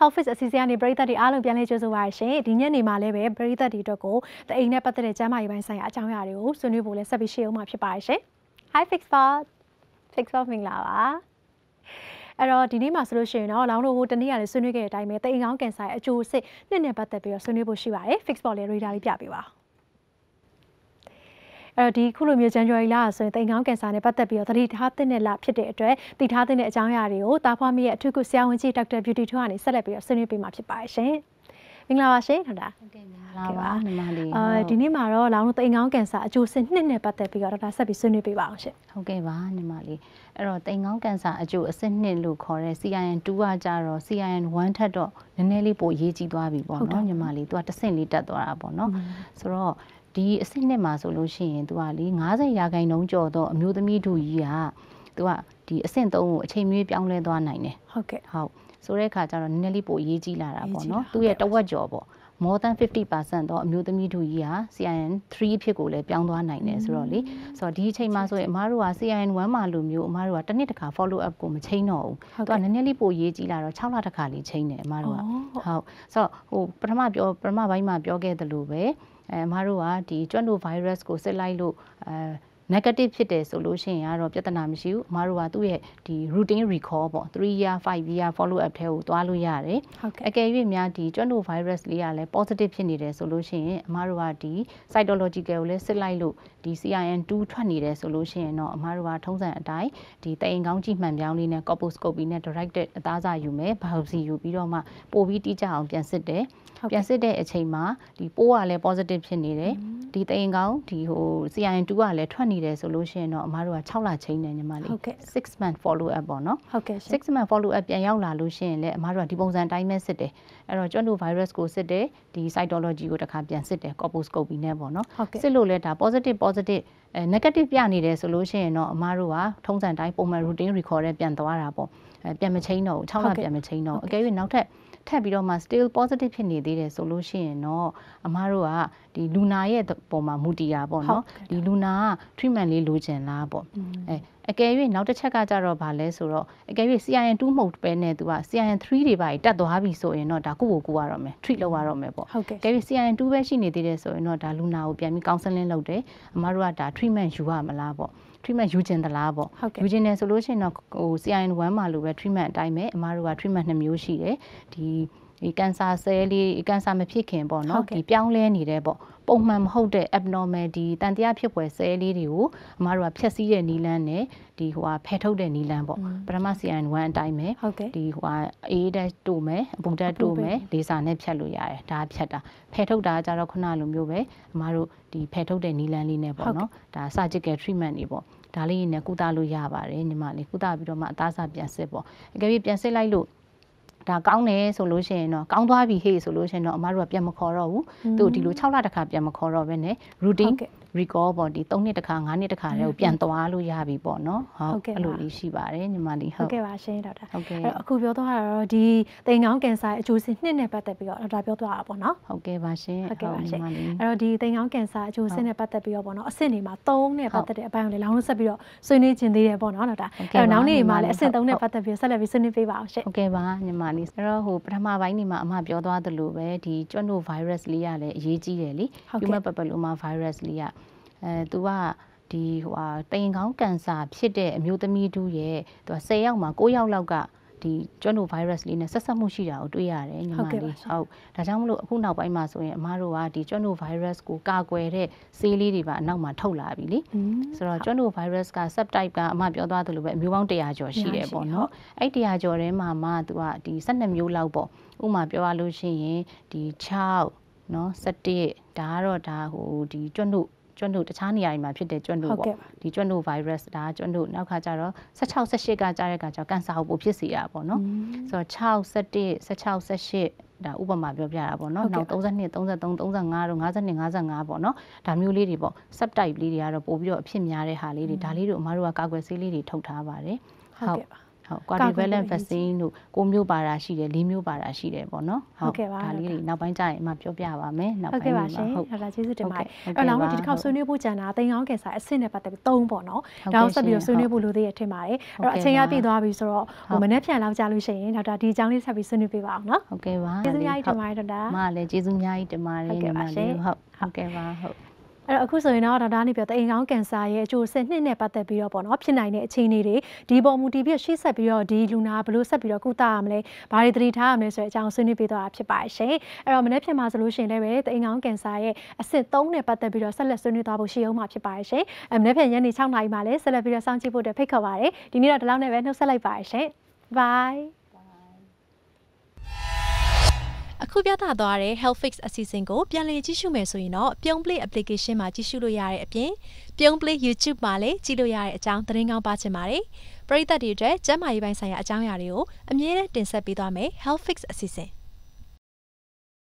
Health Fit အစီအစဉ်ကနေပရိသတ်တွေအားလုံးပြန်လည်ကြိုဆိုပါရရှင်ဒီညနေမှာလည်းပဲပရိသတ်တွေအတွက်ကိုတအိမ်နဲ့ပတ်သက်တဲ့ကျန်းမာရေးပိုင်းဆိုင်ရာအကြောင်းအရာတွေကိုဆွေးနွေးဖို့လည်းဆက်ပြီးရှေ့အောင်မှာဖြစ်ပါရရှင် Hi Fix for Fix for မင်္ဂလာပါအဲ့တော့ဒီနေ့မှာဆိုလို့ရှိရင်တော့လောင်းလို့ဟိုတနေ့ကလည်းဆွေးနွေးခဲ့တဲ့အတိုင်းပဲတိမ်ကောင်းကင်ဆာရဲ့အကျိုးအဆင့်နှစ်နဲ့ပတ်သက်ပြီးတော့ဆွေးနွေးဖို့ရှိပါတယ် fix ball လေး radar လေးပြပေးပါဦးအဲ့တော့ဒီခုလိုမျိုးဇန်နဝါရီလဆိုရင်တိမ်ကောင်းကင်ဆာနဲ့ပတ်သက်ပြီးတော့သတိထားသင့်တဲ့လဖြစ်တဲ့အတွက်တည်ထားသင့်တဲ့အကြောင်းအရာတွေကိုတာဖွားမီရဲ့အထူးကုဆရာဝန်ကြီးဒေါက်တာ Beauty ထွန်းကနေဆက်လက်ပြီးတော့ဆွေးနွေးပေးမှာဖြစ်ပါတယ်ရှင်မင်္ဂလာပါရှင်ဒေါက်တာဟုတ်ကဲ့မင်္ဂလာပါညီမလေးအာဒီနေ့မှာတော့လောင်တို့တိမ်ကောင်းကင်ဆာအကျိုးဆင့်နှစ်နဲ့ပတ်သက်ပြီးတော့ဒေါက်တာဆက်ပြီးဆွေးနွေးပေးပါအောင်ရှင်ဟုတ်ကဲ့ပါညီမလေးအဲ့တော့တိမ်ကောင်းကင်ဆာအကျိုးအဆင့်နှစ်လို့ခေါ်တဲ့ CIN 2ကကြတော့ CIN 1ထက်တော့နည်းနည်းလေးပိုရေးကြီးသွားပြီပေါ့နော်ညီမလေးသူကတစ်ဆင့်လေးတက်သွားတာပေါ့နော်ဆိုတော့ဒီအစစ်နှစ်မှာဆိုလို့ရှိရင်သူကလေ90ရာခိုင်နှုန်းကျော်တော့အမျိုးသမီးတို့ကြီးကသူကဒီအဆင့်၃ကိုအချိန်မွေးပြောင်းလဲသွားနိုင်တယ်ဟုတ်ကဲ့ဟုတ်ဆိုတဲ့အခါကျတော့နည်းနည်းလေးပိုအရေးကြီးလာတာပေါ့နော်သူရဲ့တဝက်ကျော်ပေါ့ more than 50%တော့အမျိုးသမီးတို့ကြီးဟာ CIN 3ဖြစ်ကိုလည်းပြောင်းသွားနိုင်တယ်ဆိုတော့လေဆိုတော့ဒီအချိန်မှာဆိုရင်အမားတို့က CIN 1မှာလိုမျိုးအမားတို့ကတစ်နှစ်တစ်ခါ follow up ကိုမချိန်တော့ဘူးသူကနည်းနည်းလေးပိုရေးကြည့်လာတော့6လတစ်ခါလေးချိန်တယ်အမားတို့ကဟုတ်ဆိုတော့ဟိုပထမပြောပထမပိုင်းမှာပြောခဲ့သလိုပဲအဲမတို့ကဒီ Twin virus ကိုစစ်လိုက်လို့အဲ negative ဖြစ်တယ်ဆိုလို့ရှိရင်ကတော့ပြဿနာမရှိဘူးအမတို့ကသူ့ရဲ့ဒီ routine recall ပေါ့3 year 5 year follow up ထဲကိုသွားလို့ရတယ်အကယ်၍များဒီကျွမ်းတို့ virus လေးကလည်း positive ဖြစ်နေတယ်ဆိုလို့ရှိရင်အမတို့ကဒီ cytological ကိုလည်းစစ်လိုက်လို့ဒီ CIN2 ထွက်နေတယ်ဆိုလို့ရှိရင်တော့အမတို့ကထုံးစံအတိုင်းဒီတအိမ်ကောင်းကြည့်မှန်ပြောင်းလေးနဲ့ colposcopy နဲ့ directed အသားစာယူမယ် biopsy ယူပြီးတော့မှပို့ပြီးတိကျအောင်ပြန်စစ်တယ်ပြန်စစ်တဲ့အချိန်မှာဒီပိုးကလည်း positive ဖြစ်နေတယ်ဒီတအိမ်ကောင်းဒီဟို CIN2 ကလည်းထွက်နေနေတယ်ဆိုလို့ရှိရင်တော့အမတို့က6လချိန်တယ်ညီမလေး6 month follow up ပေါ့နော်ဟုတ်ကဲ့6 month follow up ပြန်ရောက်လာလို့ရှိရင်လည်းအမတို့ကဒီပုံစံတိုင်းပဲစစ်တယ်အဲ့တော့ကျွမ်းတို့ virus ကိုစစ်တယ်ဒီ cytology ကိုတစ်ခါပြန်စစ်တယ် corpuscopy နဲ့ပေါ့နော်စစ်လို့လည်းဒါ positive positive အဲ negative ပြနေတယ်ဆိုလို့ရှိရင်တော့အမားတို့ကထုံးစံတိုင်းပုံမှန် routine record နဲ့ပြန်သွားတာပေါ့အဲပြန်မချိန်းတော့6လပြန်မချိန်းတော့အကယ်၍နောက်ထပ်ထပ်ပြီးတော့မှ still positive ဖြစ်နေသေးတယ်ဆိုလို့ရှိရင်တော့အမားတို့ကဒီလူနာရဲ့ပုံမှာမူတည်တာပေါ့နော်ဒီလူနာက treatment လေးလိုချင်လားပေါ့အဲအကယ်၍နောက်တစ်ချက်ကကြတော့ဗာလဲဆိုတော့အကယ်၍ CIN 2 mode ပဲနဲ့သူက CIN 3တွေပါတက်သွားပြီဆိုရင်တော့ဒါကိုကိုကိုရတော့မယ် treat လုပ်ရတော့မယ်ပေါ့ဟုတ်ကဲ့ကယ်၍ CIN 2ပဲရှိနေသေးတယ်ဆိုရင်တော့ဒါလူနာကိုပြန်ပြီး counseling လုပ်တယ်အမတို့ကဒါ treatment ယူရမလားပေါ့ treatment ယူခြင်းသလားပေါ့ယူခြင်းတယ်ဆိုလို့ရှိရင်တော့ဟို CIN 1မှာလိုပဲ treatment အတိုင်းပဲအမတို့က treatment 2မျိုးရှိတယ်ဒီဒီကန်ဆာဆဲလေးကန်ဆာမဖြစ်ခင်ပေါ့နော်ဒီပြောင်းလဲနေတယ်ပေါ့ပုံမှန်မဟုတ်တဲ့ abnormal ဒီတန်တရားဖြစ်ပွဲဆဲလေးတွေကိုအမားတို့ကဖြက်စီးတဲ့နီလန်းနဲ့ဒီဟိုဟာဖယ်ထုတ်တဲ့နီလန်းပေါ့ပထမ CN1 အတိုင်းပဲဒီဟိုဟာ A တက်တို့မယ်အပူတက်တို့မယ်ဒေစာနဲ့ဖြတ်လို့ရတယ်ဒါဖြတ်တာဖယ်ထုတ်တာကြတော့ခုနလိုမျိုးပဲအမားတို့ဒီဖယ်ထုတ်တဲ့နီလန်းလေးနဲ့ပေါ့နော်ဒါ surgical treatment တွေပေါ့ဒါလေးနဲ့ကုသလို့ရပါတယ်ညီမလေးကုသပြီးတော့မှအသားစားပြန်စစ်ပေါ့အကယ်၍ပြန်စစ်လိုက်လို့ဒါကောင်းတယ်ဆိုလို့ရှိရင်တော့ကောင်းသွားပြီဟေ့ဆိုလို့ရှိရင်တော့အမတို့ကပြန်မခေါ်တော့ဘူးသူ့ဒီလို6လတစ်ခါပြန်မခေါ်တော့ဘဲနဲ့ routine recall ပေါ့ဒီ3နှစ်တစ်ခါ5နှစ်တစ်ခါတည်းကိုပြန်သွားလို့ရပြီပေါ့နော်ဟုတ်အဲ့လိုလေးရှိပါတယ်ညီမလေးဟုတ်ကဲ့ပါရှင်ဒေါက်တာဟုတ်ကဲ့အဲ့တော့အခုပြောသွားတာတော့ဒီတိမ်ကောင်းကင်ဆာအကျိုးဆင်းနှစ်နဲ့ပတ်သက်ပြီးတော့ဒေါက်တာပြောသွားတာပေါ့နော်ဟုတ်ကဲ့ပါရှင်ဟုတ်ကဲ့ပါရှင်အဲ့တော့ဒီတိမ်ကောင်းကင်ဆာအကျိုးဆင်းနဲ့ပတ်သက်ပြီးတော့ပေါ့နော်အဆင့်တွေမှာ3နဲ့ပတ်သက်တဲ့အပိုင်းကိုလည်းလောင်းလို့ဆက်ပြီးတော့ဆွေးနွေးခြင်းသေးတယ်ပေါ့နော်ဒေါက်တာအဲ့တော့နောက်နေ့မှာလည်းအဆင့်3နဲ့ပတ်သက်ပြီးဆက်လက်ပြီးဆွေးနွေးပေးပါအောင်ရှင်ဟုတ်ကဲ့ပါညီမလေးအဲ့တော့ဟိုပထမပိုင်းနေမှာအမပြောသွားသလိုပဲဒီကျွန်းတို့ virus လေးရလည်းအရေးကြီးတယ်လေ human papilloma virus လေးရအဲသူကဒီဟိုဟာတိမ်ကောင်းကန်ဆာဖြစ်တဲ့အမျိုးသမီးတူရဲ့သူက10ယောက်မှာ9ယောက်လောက်ကဒီကျွမ်းတို့ virus လေးနဲ့ဆက်ဆက်မှုရှိတာကိုတွေ့ရတယ်ညီမလေးဟုတ်ဒါကြောင့်မလို့အခုနောက်ပိုင်းမှာဆိုရင်အမတို့ကဒီကျွမ်းတို့ virus ကိုကာကွယ်တဲ့ဆေးလေးတွေပါအနောက်မှာထုတ်လာပြီလေဆိုတော့ကျွမ်းတို့ virus က subtype ကအမပြောသွားသလိုပဲအမျိုးပေါင်း100ကျော်ရှိတယ်ပေါ့နော်အဲ့100ကျော်ထဲမှာမှသူကဒီ12မျိုးလောက်ပေါ့ဥမာပြောရလို့ရှိရင်ဒီ6နော်7ဒါကတော့ဒါဟိုဒီကျွမ်းတို့ကျွန်းတို့တခြားနေရာတွေမှာဖြစ်တဲ့ကျွန်းတို့ပေါ့ဒီကျွန်းတို့ virus ဒါကျွန်းတို့နောက်ခါကျတော့16 18ကကြားတဲ့ကကြောင့်ကန်ဆာကိုပိုဖြစ်စေတာပေါ့နော်ဆိုတော့6 17 16 18ဒါဥပမာပြောပြတာပေါ့နော်နောက်32 33 35တော့52 55ပေါ့နော်ဒါမျိုးလေးတွေပေါ့ sub type လေးတွေကတော့ပို့ပြီးတော့အဖြစ်များတဲ့ဟာလေးတွေဒါလေးတို့အမတို့ကကာကွယ်ဆေးလေးတွေထုတ်ထားပါတယ်ဟုတ်ကဲ့ပါဟုတ် quadrivalent vaccine တို့ကိုမျိုးပါတာရှိတယ်လေးမျိုးပါတာရှိတယ်ပေါ့နော်ဟုတ်ဒါလေးတွေနောက်ပိုင်းကျရင်အမပြောပြပါမယ်နောက်ပိုင်းမှာဟုတ်ဟုတ်ကဲ့ပါရှင်ဟုတ်ဒါကျေးဇူးတင်ပါတယ်အဲ့တော့ဒီတစ်ခေါက်ဆွေးနွေးဖို့ကြံတာတိမ်ကောင်းကင်ဆာအဆင့်နဲ့ပတ်သက်ပြီး၃ပေါ့နော်ဒါအောင်ဆက်ပြီးဆွေးနွေးဖို့လိုသေးရထင်ပါတယ်အဲ့တော့အချိန်ကပြည့်သွားပြီဆိုတော့ဟိုမနေ့ပြန်လောက်ကြလို့ရှိရင်ဒေါက်တာဒီအကြောင်းလေးဆက်ပြီးဆွေးနွေးပေးပါအောင်နော်ဟုတ်ကဲ့ပါကျေးဇူးအများကြီးတင်ပါတယ်ဒေါက်တာအမလည်းကျေးဇူးအများကြီးတင်ပါတယ်ဟုတ်ကဲ့ပါရှင်ဟုတ်ဟုတ်ကဲ့ပါဟုတ်အဲ့တော့အခုဆိုရင်တော့ဒေါက်တာနေပြောတအိမ်ကောင်းကင်ဆာရဲ့အကျိုးဆက်နှစ်နဲ့ပတ်သက်ပြီးတော့ပေါ့နော်ဖြစ်နိုင်တဲ့အခြေအနေတွေဒီပေါ်မူတည်ပြီးရှေ့ဆက်ပြီးတော့ဒီလူနာဘလို့ဆက်ပြီးတော့ကုသရမလဲဘာတွေသတိထားရမလဲဆိုတဲ့အကြောင်းဆွေးနွေးပေးသွားတာဖြစ်ပါရှင်အဲ့တော့မနေ့ဖြစ်မှာဆိုလို့ရှိရင်လည်းပဲတအိမ်ကောင်းကင်ဆာရဲ့အဆင့်3နဲ့ပတ်သက်ပြီးတော့ဆက်လက်ဆွေးနွေးသွားဖို့ရှိအောင်မှာဖြစ်ပါရှင်အဲ့မနေ့ဖြစ်ညနေ6နာရီမှာလည်းဆက်လက်ပြီးတော့စောင့်ကြည့်ဖို့အတွက်ဖိတ်ခေါ်ပါတယ်ဒီနေ့တော့ဒီလောက်နဲ့ပဲနှုတ်ဆက်လိုက်ပါရှင် bye အခုပြသသွားတဲ့ Health Fix အစီအစဉ်ကိုပြန်လည်ကြည့်ရှုမယ်ဆိုရင်တော့ပြုံး Play application မှာကြည့်ရှုလို့ရတဲ့အပြင်ပြုံး Play YouTube မှာလည်းကြည့်လို့ရတဲ့အကြောင်းသတင်းကောင်းပါချင်ပါတယ်။ပရိသတ်တွေအတွက်ကျန်းမာရေးပိုင်းဆိုင်ရာအကြောင်းအရာတွေကိုအမြဲတမ်းတင်ဆက်ပေးသွားမယ် Health Fix အစီအစဉ်။